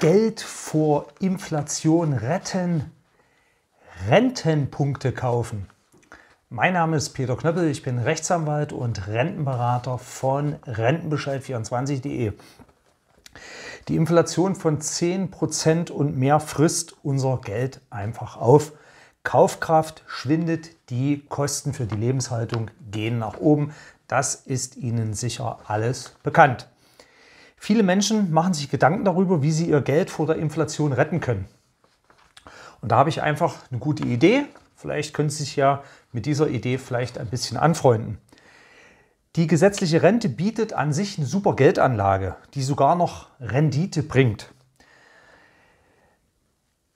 Geld vor Inflation retten, Rentenpunkte kaufen. Mein Name ist Peter Knöppel, ich bin Rechtsanwalt und Rentenberater von Rentenbescheid24.de. Die Inflation von 10% und mehr frisst unser Geld einfach auf. Kaufkraft schwindet, die Kosten für die Lebenshaltung gehen nach oben. Das ist Ihnen sicher alles bekannt. Viele Menschen machen sich Gedanken darüber, wie sie ihr Geld vor der Inflation retten können. Und da habe ich einfach eine gute Idee. Vielleicht können Sie sich ja mit dieser Idee vielleicht ein bisschen anfreunden. Die gesetzliche Rente bietet an sich eine super Geldanlage, die sogar noch Rendite bringt.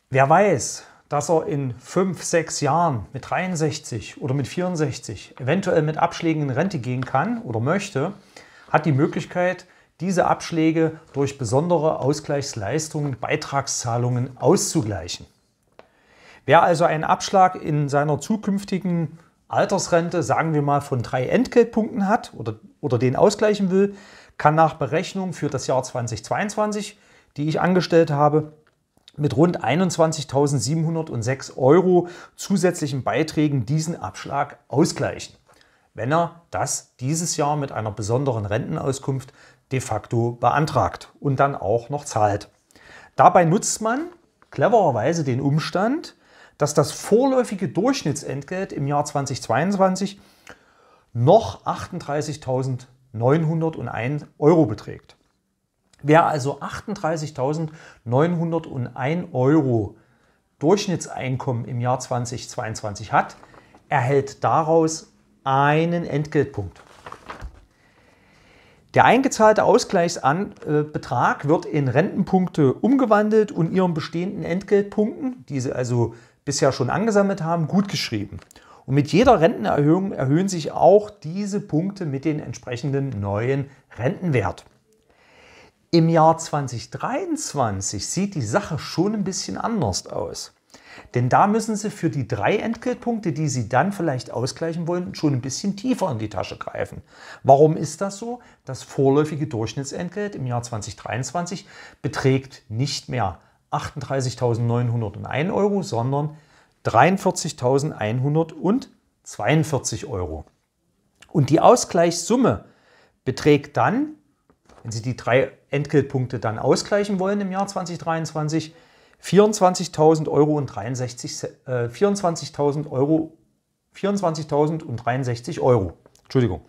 Wer weiß, dass er in fünf, sechs Jahren mit 63 oder mit 64 eventuell mit Abschlägen in Rente gehen kann oder möchte, hat die Möglichkeit, diese Abschläge durch besondere Ausgleichsleistungen, Beitragszahlungen auszugleichen. Wer also einen Abschlag in seiner zukünftigen Altersrente, sagen wir mal, von drei Entgeltpunkten hat oder, oder den ausgleichen will, kann nach Berechnung für das Jahr 2022, die ich angestellt habe, mit rund 21.706 Euro zusätzlichen Beiträgen diesen Abschlag ausgleichen, wenn er das dieses Jahr mit einer besonderen Rentenauskunft de facto beantragt und dann auch noch zahlt. Dabei nutzt man clevererweise den Umstand, dass das vorläufige Durchschnittsentgelt im Jahr 2022 noch 38.901 Euro beträgt. Wer also 38.901 Euro Durchschnittseinkommen im Jahr 2022 hat, erhält daraus einen Entgeltpunkt. Der eingezahlte Ausgleichsbetrag äh, wird in Rentenpunkte umgewandelt und ihren bestehenden Entgeltpunkten, die sie also bisher schon angesammelt haben, gutgeschrieben. Und mit jeder Rentenerhöhung erhöhen sich auch diese Punkte mit dem entsprechenden neuen Rentenwert. Im Jahr 2023 sieht die Sache schon ein bisschen anders aus. Denn da müssen Sie für die drei Entgeltpunkte, die Sie dann vielleicht ausgleichen wollen, schon ein bisschen tiefer in die Tasche greifen. Warum ist das so? Das vorläufige Durchschnittsentgelt im Jahr 2023 beträgt nicht mehr 38.901 Euro, sondern 43.142 Euro. Und die Ausgleichssumme beträgt dann, wenn Sie die drei Entgeltpunkte dann ausgleichen wollen im Jahr 2023, 24.000 Euro und 63, äh, 24.000 Euro, 24.063 Euro. Entschuldigung.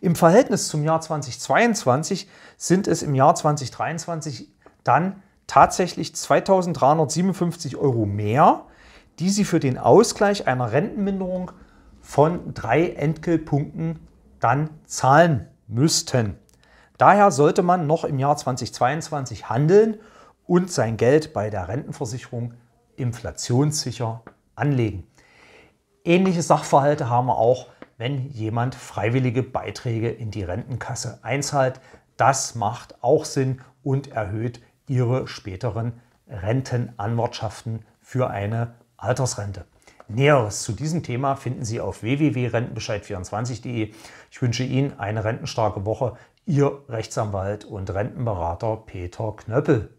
Im Verhältnis zum Jahr 2022 sind es im Jahr 2023 dann tatsächlich 2.357 Euro mehr, die sie für den Ausgleich einer Rentenminderung von drei Entgeltpunkten dann zahlen müssten. Daher sollte man noch im Jahr 2022 handeln und sein Geld bei der Rentenversicherung inflationssicher anlegen. Ähnliche Sachverhalte haben wir auch, wenn jemand freiwillige Beiträge in die Rentenkasse einzahlt. Das macht auch Sinn und erhöht ihre späteren Rentenanwartschaften für eine Altersrente. Näheres zu diesem Thema finden Sie auf www.rentenbescheid24.de. Ich wünsche Ihnen eine rentenstarke Woche. Ihr Rechtsanwalt und Rentenberater Peter Knöppel.